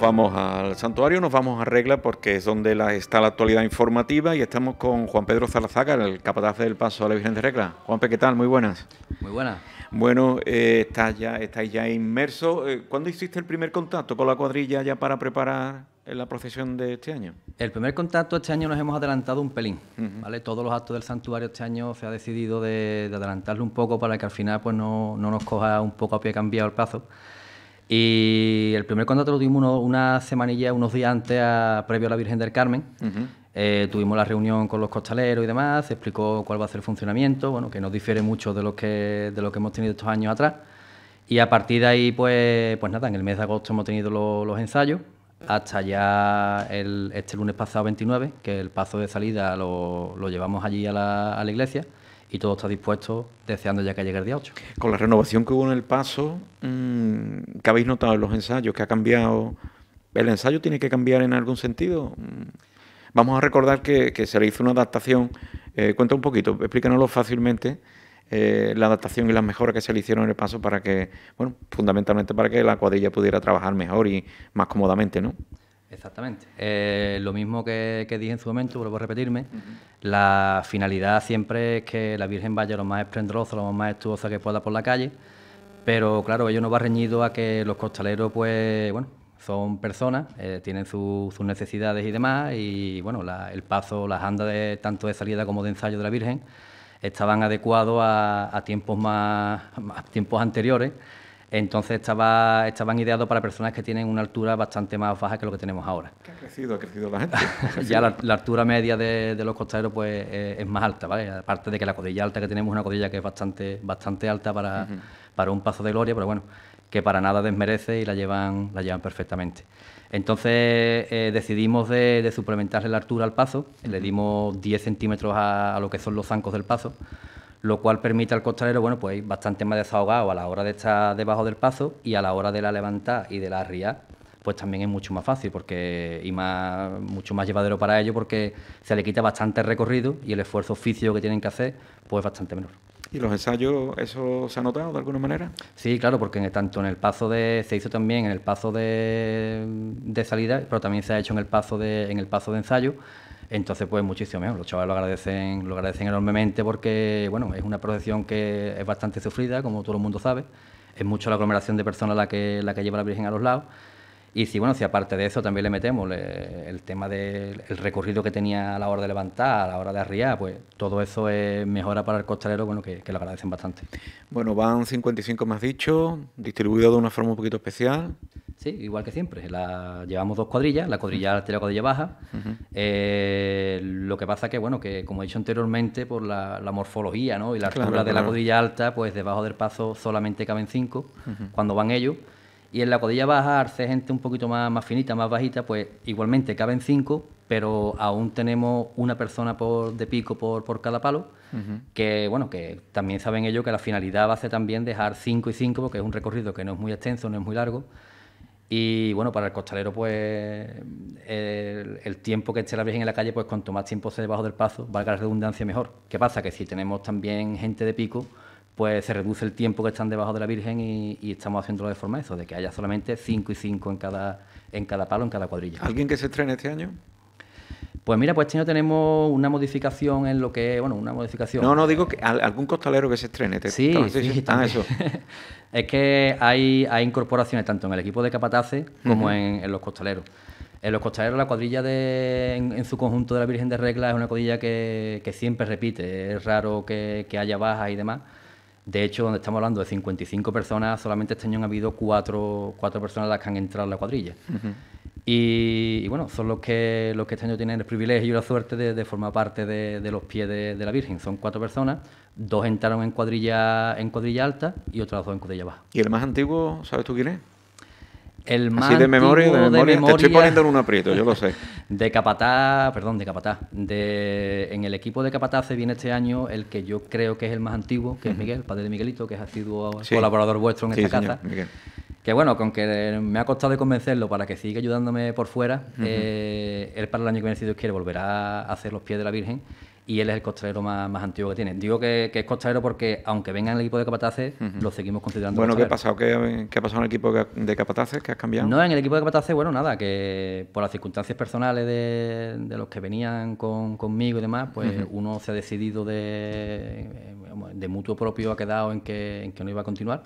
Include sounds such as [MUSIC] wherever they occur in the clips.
vamos al santuario, nos vamos a Regla porque es donde está la actualidad informativa y estamos con Juan Pedro Zalazaga, el capataz del paso a la Virgen de Regla. Juanpe, ¿qué tal? Muy buenas. Muy buenas. Bueno, eh, ya, estáis ya inmerso. Eh, ¿Cuándo hiciste el primer contacto con la cuadrilla ya para preparar eh, la procesión de este año? El primer contacto este año nos hemos adelantado un pelín, ¿vale? Todos los actos del santuario este año se ha decidido de, de un poco para que al final pues no, no nos coja un poco a pie cambiado el plazo. Y el primer contrato lo tuvimos una semanilla, unos días antes, previo a la Virgen del Carmen. Eh, tuvimos la reunión con los costaleros y demás, explicó cuál va a ser el funcionamiento, bueno, que no difiere mucho de lo que, hemos tenido estos años atrás. Y a partir de ahí, pues, pues nada, en el mes de agosto hemos tenido los ensayos, hasta ya este lunes pasado 29, que el paso de salida lo, llevamos allí a la iglesia y todo está dispuesto deseando ya que llegue el día 8. Con la renovación que hubo en el paso, mm, ¿qué habéis notado en los ensayos? ¿Qué ha cambiado? ¿El ensayo tiene que cambiar en algún sentido? Mm, vamos a recordar que, se le hizo una adaptación. Eh, cuenta un poquito, explícanoslo fácilmente. Eh, la adaptación y las mejoras que se le hicieron en el paso para que, bueno, fundamentalmente para que la cuadrilla pudiera trabajar mejor y más cómodamente, ¿no? Exactamente. Eh, lo mismo que, dije en su momento, vuelvo a repetirme, la finalidad siempre es que la Virgen vaya lo más esplendorosa, lo más estuosa que pueda por la calle, pero claro, ello no va reñido a que los costaleros, pues, bueno, son personas, eh, tienen sus necesidades y demás, y bueno, el paso, las andas tanto de salida como de ensayo de la Virgen estaban adecuados a, tiempos, más, a tiempos anteriores entonces estaba, estaban ideados para personas que tienen una altura bastante más baja que lo que tenemos ahora. ha crecido, ha crecido la gente. [LAUGHS] ya la, altura media de, los costaderos pues, eh, es más alta, ¿vale? Aparte de que la codilla alta que tenemos es una codilla que es bastante, bastante alta para, un paso de gloria, pero bueno, que para nada desmerece y la llevan, la llevan perfectamente. Entonces eh, decidimos de, suplementarle la altura al paso, le dimos 10 centímetros a, a lo que son los zancos del paso lo cual permite al costalero, bueno, pues bastante más desahogado a la hora de estar debajo del paso y a la hora de la levantar y de la arriar, pues también es mucho más fácil porque y más, mucho más llevadero para ello porque se le quita bastante recorrido y el esfuerzo oficio que tienen que hacer pues bastante menor. ¿Y los ensayos, eso se ha notado de alguna manera? Sí, claro, porque tanto en el paso de. se hizo también en el paso de, de, salida, pero también se ha hecho en el paso de, en el paso de ensayo. Entonces, pues muchísimo mejor. Los chavales lo agradecen, lo agradecen enormemente porque, bueno, es una procesión que es bastante sufrida, como todo el mundo sabe. Es mucho la aglomeración de personas la que, la que lleva la Virgen a los lados. Y si, bueno, si aparte de eso también le metemos el tema del recorrido que tenía a la hora de levantar, a la hora de arriar, pues todo eso es mejora para el costalero, bueno, que, que lo agradecen bastante. Bueno, van 55 más dicho, distribuido de una forma un poquito especial. Sí, igual que siempre. llevamos dos cuadrillas, la cuadrilla alta y la cuadrilla baja. Eh, lo que pasa que, bueno, que como he dicho anteriormente, por la, morfología ¿no? y la altura de la cuadrilla alta, pues debajo del paso solamente caben cinco cuando van ellos. Y en la cuadrilla baja, al gente un poquito más, finita, más bajita, pues igualmente caben cinco, pero aún tenemos una persona por, de pico por, cada palo, que bueno, que también saben ellos que la finalidad va a ser también dejar cinco y cinco, porque es un recorrido que no es muy extenso, no es muy largo, y bueno, para el costalero, pues el, tiempo que esté la Virgen en la calle, pues cuanto más tiempo esté debajo del paso, valga la redundancia, mejor. ¿Qué pasa? Que si tenemos también gente de pico, pues se reduce el tiempo que están debajo de la Virgen y, y estamos haciéndolo de forma eso, de que haya solamente 5 y 5 en cada, en cada palo, en cada cuadrilla. ¿Alguien que se estrene este año? Pues mira, pues este año tenemos una modificación en lo que es, bueno, una modificación. No, no, digo que algún costalero que se estrene. Te sí, sí eso. [LAUGHS] es que hay, incorporaciones tanto en el equipo de capataces como en, los costaleros. En los costaleros la cuadrilla de, en, su conjunto de la Virgen de Regla es una cuadrilla que, siempre repite, es raro que, haya bajas y demás. De hecho, donde estamos hablando de 55 personas, solamente este año han habido cuatro, personas las que han entrado en la cuadrilla. Y, bueno, son los que, los que este año tienen el privilegio y la suerte de, formar parte de, los pies de, la Virgen. Son cuatro personas, dos entraron en cuadrilla, en cuadrilla alta y otras dos en cuadrilla baja. ¿Y el más antiguo, sabes tú quién es? El más Así de memoria, de memoria, te estoy poniendo en un aprieto, yo lo sé. [LAUGHS] De Capatá, perdón, de Capatá. De, en el equipo de Capatá se viene este año el que yo creo que es el más antiguo, que es Miguel, padre de Miguelito, que ha sido colaborador vuestro en esta casa que bueno, con que me ha costado de convencerlo para que siga ayudándome por fuera, eh, él para el año que viene, si Dios quiere, volverá a hacer los pies de la Virgen y él es el costrero más, más antiguo que tiene. Digo que, es costrero porque, aunque venga en el equipo de capataces, lo seguimos considerando. Bueno, ¿qué ha pasado? ¿Qué, ha en el equipo de capataces? ¿Qué has cambiado? No, en el equipo de capataces, bueno, nada, que por las circunstancias personales de, de los que venían con, conmigo y demás, pues uno se ha decidido de, eh, de mutuo propio, ha quedado en que, en que no iba a continuar.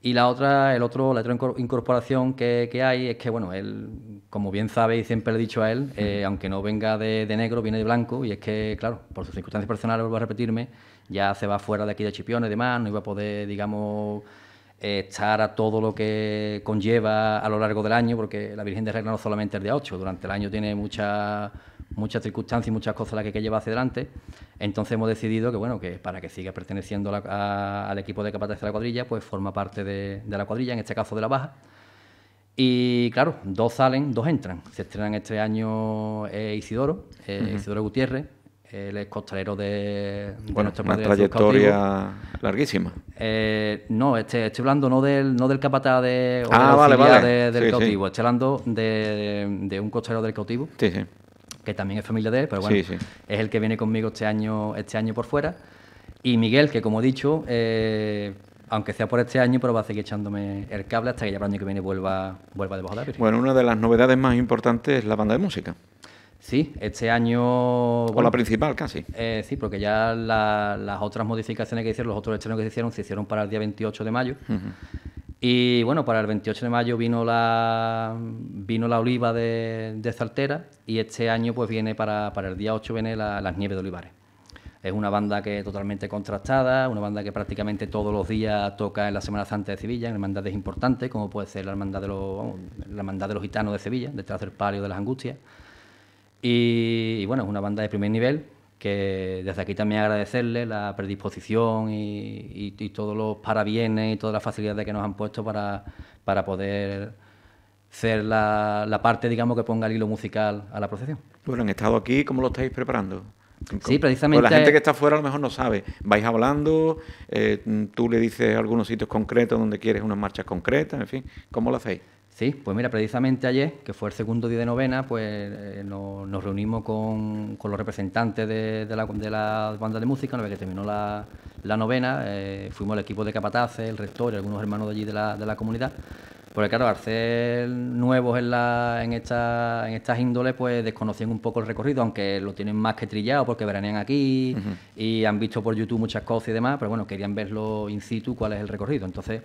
Y la otra, el otro, la otra incorporación que, hay es que, bueno, él, como bien sabe y siempre le he dicho a él, eh, aunque no venga de, negro, viene de blanco, y es que, claro, por sus circunstancias personales, vuelvo a repetirme, ya se va fuera de aquí de Chipiona y demás, no iba a poder, digamos, eh, estar a todo lo que conlleva a lo largo del año, porque la Virgen de Regla no solamente es de 8, durante el año tiene mucha muchas circunstancias y muchas cosas las que, que, lleva hacia adelante. Entonces hemos decidido que, bueno, que para que siga perteneciendo al equipo de capataz de la cuadrilla, pues forma parte de, la cuadrilla, en este caso de la baja. Y claro, dos salen, dos entran. Se estrenan este año eh, Isidoro, eh, Isidoro Gutiérrez, el ex costalero de, bueno, una trayectoria larguísima. Eh, no, este, estoy hablando no del, no del capataz de, ah, del cautivo, estoy hablando de, un costalero del cautivo. Sí, sí que también es familia de él, pero bueno, es el que viene conmigo este año, este año por fuera. Y Miguel, que como he dicho, eh, aunque sea por este año, pero va a seguir echándome el cable hasta que ya para el año que viene vuelva, vuelva de la Bueno, una de las novedades más importantes es la banda de música. Sí, este año... o la principal casi. Eh, sí, porque ya las otras modificaciones que hicieron, los otros estrenos que se hicieron, se hicieron para el día 28 de mayo. Y bueno, para el 28 de mayo vino la, vino la oliva de, Saltera y este año pues viene para, el día 8 viene las nieves de Olivares. Es una banda que es totalmente contrastada, una banda que prácticamente todos los días toca en la Semana Santa de Sevilla, en hermandades importantes, como puede ser la hermandad de los, de los gitanos de Sevilla, detrás del palio de las angustias. y bueno, es una banda de primer nivel, que desde aquí también agradecerle la predisposición y, todos los parabienes y todas las facilidades que nos han puesto para, para poder ser la, parte, digamos, que ponga el hilo musical a la procesión. Bueno, han estado aquí, ¿cómo lo estáis preparando? sí, precisamente. la gente que está afuera a lo mejor no sabe. Vais hablando, eh, tú le dices algunos sitios concretos donde quieres unas marchas concretas, en fin, ¿cómo lo hacéis? Sí, pues mira, precisamente ayer, que fue el segundo día de novena, pues eh, nos, reunimos con, los representantes de, de, la, de banda de música, una vez que terminó la, novena, eh, fuimos el equipo de capataces, el rector y algunos hermanos de allí de la, comunidad. Porque claro, al ser nuevos en, estas índoles, pues desconocían un poco el recorrido, aunque lo tienen más que trillado porque veranean aquí y han visto por YouTube muchas cosas y demás, pero bueno, querían verlo in situ cuál es el recorrido. Entonces,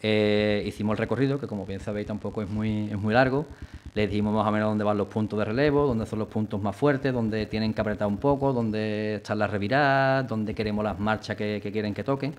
eh, hicimos el recorrido, que como bien sabéis tampoco es muy, largo. Les dijimos más o menos dónde van los puntos de relevo, dónde son los puntos más fuertes, dónde tienen que apretar un poco, dónde están las reviradas, dónde queremos las marchas que quieren que toquen.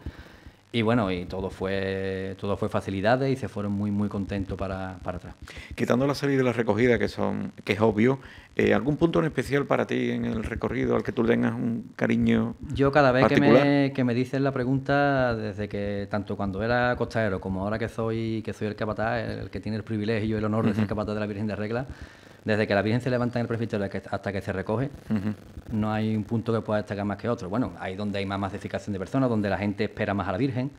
Y bueno, y todo fue, todo fue facilidades y se fueron muy, muy contentos para, atrás. Quitando la salida y la recogida, que son, que es obvio, eh, ¿algún punto en especial para ti en el recorrido al que tú le tengas un cariño? Yo cada vez que me, que me dicen la pregunta, desde que tanto cuando era costero como ahora que soy, que soy el capataz, el, que tiene el privilegio y el honor de ser capataz de la Virgen de Regla, desde que la Virgen se levanta en el presbiterio hasta que se recoge, no hay un punto que pueda destacar más que otro. Bueno, hay donde hay más masificación de personas, donde la gente espera más a la Virgen,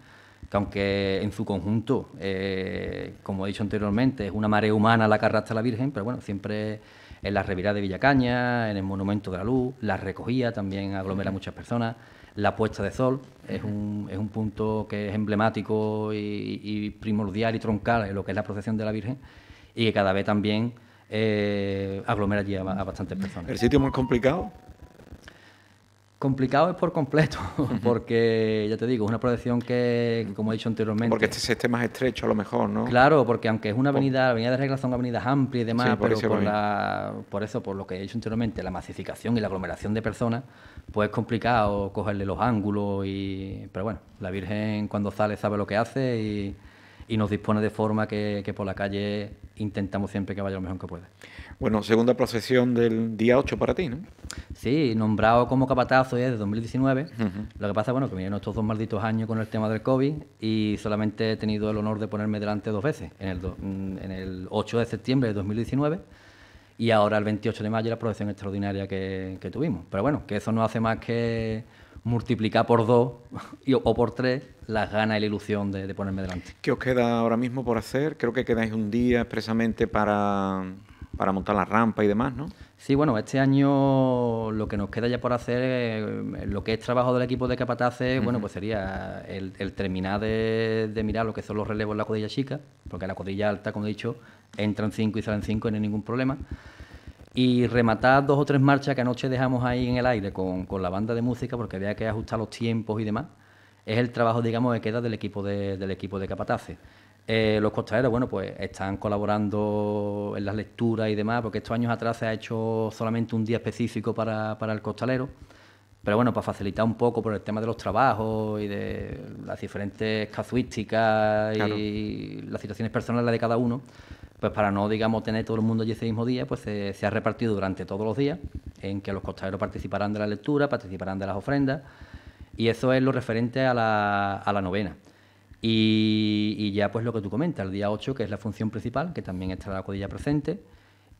que aunque en su conjunto, eh, como he dicho anteriormente, es una marea humana la que arrastra la Virgen, pero bueno, siempre en la revirada de Villacaña, en el Monumento de la Luz, la recogía también aglomera muchas personas, la puesta de sol es un, punto que es emblemático y, y primordial y troncal en lo que es la procesión de la Virgen y que cada vez también eh, aglomera allí a, bastantes personas. ¿El sitio más complicado? Complicado es por completo, [LAUGHS] porque ya te digo, es una proyección que, como he dicho anteriormente. Porque este se esté más estrecho a lo mejor, ¿no? Claro, porque aunque es una avenida, avenida de regla son avenidas amplias y demás, pero por, por eso, por lo que he dicho anteriormente, la masificación y la aglomeración de personas, pues es complicado cogerle los ángulos y. Pero bueno, la Virgen cuando sale sabe lo que hace y y nos dispone de forma que, por la calle intentamos siempre que vaya lo mejor que pueda. Bueno, segunda procesión del día 8 para ti, ¿no? Sí, nombrado como capatazo ya desde 2019. Lo que pasa, bueno, que vinieron estos dos malditos años con el tema del COVID y solamente he tenido el honor de ponerme delante dos veces, en el, 8 mm, de septiembre de 2019 y ahora el 28 de mayo la procesión extraordinaria que, que tuvimos. Pero bueno, que eso no hace más que multiplicar por dos o por tres las ganas y la ilusión de, ponerme delante. ¿Qué os queda ahora mismo por hacer? Creo que quedáis un día expresamente para, para montar la rampa y demás, ¿no? Sí, bueno, este año lo que nos queda ya por hacer, eh, lo que es trabajo del equipo de capataces, bueno, pues sería el, terminar de, mirar lo que son los relevos en la cuadrilla chica, porque la codilla alta, como he dicho, entran cinco y salen cinco y no hay ningún problema y rematar dos o tres marchas que anoche dejamos ahí en el aire con, la banda de música porque había que ajustar los tiempos y demás. Es el trabajo, digamos, que queda del equipo de, del equipo de capataces. Eh, los costaleros, bueno, pues están colaborando en las lecturas y demás, porque estos años atrás se ha hecho solamente un día específico para, el costalero, pero bueno, para facilitar un poco por el tema de los trabajos y de las diferentes casuísticas y las situaciones personales de cada uno, pues para no, digamos, tener todo el mundo ese mismo día, pues se, ha repartido durante todos los días en que los costaderos participarán de la lectura, participarán de las ofrendas, y eso es lo referente a la, novena. Y, ya pues lo que tú comentas, el día 8, que es la función principal, que también está la codilla presente,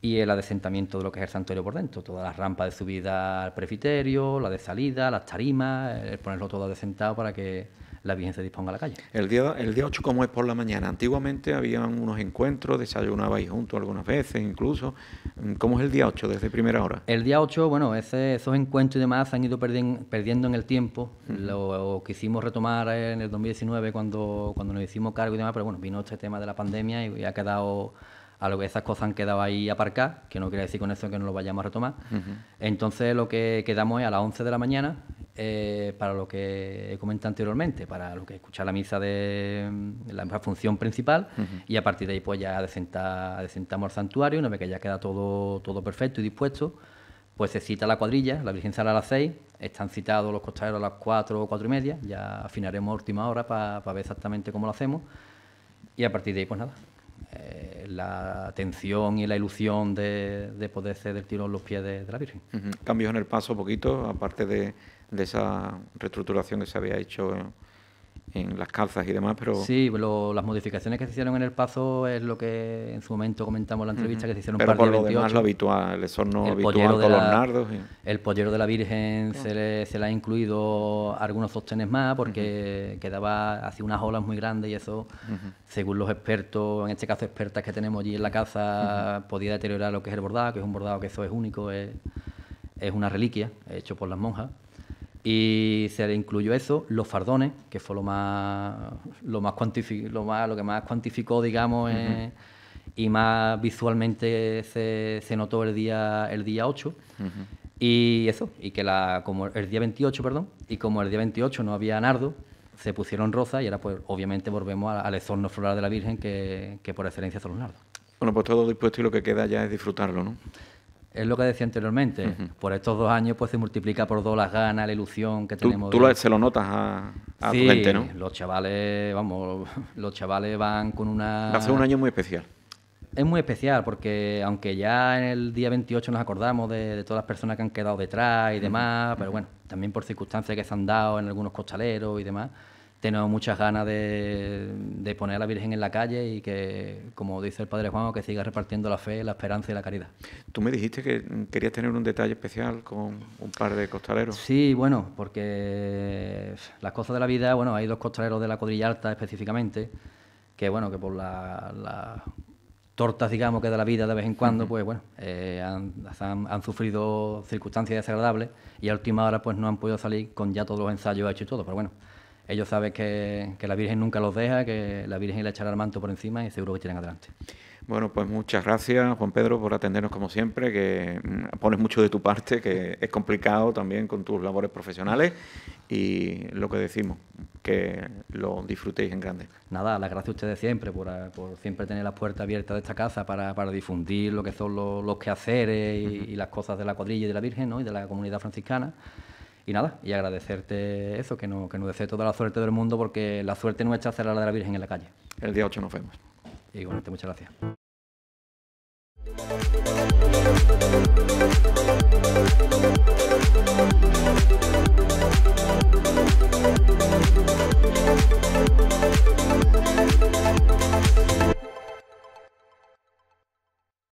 y el adesentamiento de lo que es el santuario por dentro, todas las rampas de subida al prefiterio, la de salida, las tarimas, el ponerlo todo adesentado para que la Virgen se disponga a la calle. El día, el día 8, como es por la mañana? Antiguamente habían unos encuentros, desayunabais juntos algunas veces incluso. ¿Cómo es el día 8 desde primera hora? El día 8, bueno, ese, esos encuentros y demás han ido perdiendo en el tiempo. lo, quisimos retomar en el 2019 cuando, cuando nos hicimos cargo y demás, pero bueno, vino este tema de la pandemia y, ha quedado a lo que esas cosas han quedado ahí aparcadas, que no quiere decir con eso que no lo vayamos a retomar. Entonces lo que quedamos es a las 11 de la mañana, eh, para lo que he comentado anteriormente, para lo que escuchar la misa de mm, la función principal y a partir de ahí pues ya desentamos el santuario, una vez que ya queda todo, todo perfecto y dispuesto, pues se cita la cuadrilla, la Virgen sale a las 6, están citados los costaleros a las 4 o 4 y media, ya afinaremos última hora para ver exactamente cómo lo hacemos y a partir de ahí pues nada, eh, la tensión y la ilusión de, poder ceder el tiro en los pies de, la Virgen. Cambios en el paso poquito, aparte de, de esa reestructuración que se había hecho en las calzas y demás, pero... Sí, las modificaciones que se hicieron en el paso es lo que en su momento comentamos en la entrevista, que se hicieron pero par por de lo demás lo habitual, el son el habitual los nardos. El pollero de la Virgen se le, se ha incluido algunos sostenes más porque quedaba, hacía unas olas muy grandes y eso, según los expertos, en este caso expertas que tenemos allí en la casa, podía deteriorar lo que es el bordado, que es un bordado que eso es único, es, es una reliquia hecho por las monjas. Y se le incluyó eso, los fardones, que fue lo más, lo más, lo más lo que más cuantificó, digamos, eh, y más visualmente se, notó el día, el día 8. Y eso, y que la, como el día 28, perdón, y como el día 28 no había nardo, se pusieron rosas y ahora pues obviamente volvemos al, exorno floral de la Virgen que, que por excelencia son los nardos. Bueno, pues todo dispuesto y lo que queda ya es disfrutarlo, ¿no? es lo que decía anteriormente. Por estos dos años pues se multiplica por dos las ganas, la ilusión que tenemos. Tú, se lo notas a, tu gente, ¿no? Los chavales, vamos, los chavales van con una. Hace un año muy especial. Es muy especial porque aunque ya en el día 28 nos acordamos de, todas las personas que han quedado detrás y demás, pero bueno, también por circunstancias que se han dado en algunos costaleros y demás tenemos muchas ganas de, poner a la Virgen en la calle y que, como dice el Padre Juan, que siga repartiendo la fe, la esperanza y la caridad. Tú me dijiste que querías tener un detalle especial con un par de costaleros. Sí, bueno, porque las cosas de la vida, bueno, hay dos costaleros de la cuadrilla alta específicamente, que bueno, que por las la tortas, digamos, que de la vida de vez en cuando, pues bueno, eh, han, han, sufrido circunstancias desagradables y a última hora pues no han podido salir con ya todos los ensayos hechos y todo, pero bueno ellos saben que, la Virgen nunca los deja, que la Virgen le echará el manto por encima y seguro que tienen adelante. Bueno, pues muchas gracias, Juan Pedro, por atendernos como siempre, que mm, pones mucho de tu parte, que es complicado también con tus labores profesionales y lo que decimos, que lo disfrutéis en grande. Nada, las gracias a ustedes siempre por, siempre tener las puertas abiertas de esta casa para, difundir lo que son los, quehaceres y, las cosas de la cuadrilla y de la Virgen ¿no? y de la comunidad franciscana. Y nada, y agradecerte eso, que nos que no desee toda la suerte del mundo, porque la suerte no nuestra será la de la Virgen en la calle. El día 8 nos vemos. Y bueno, muchas gracias.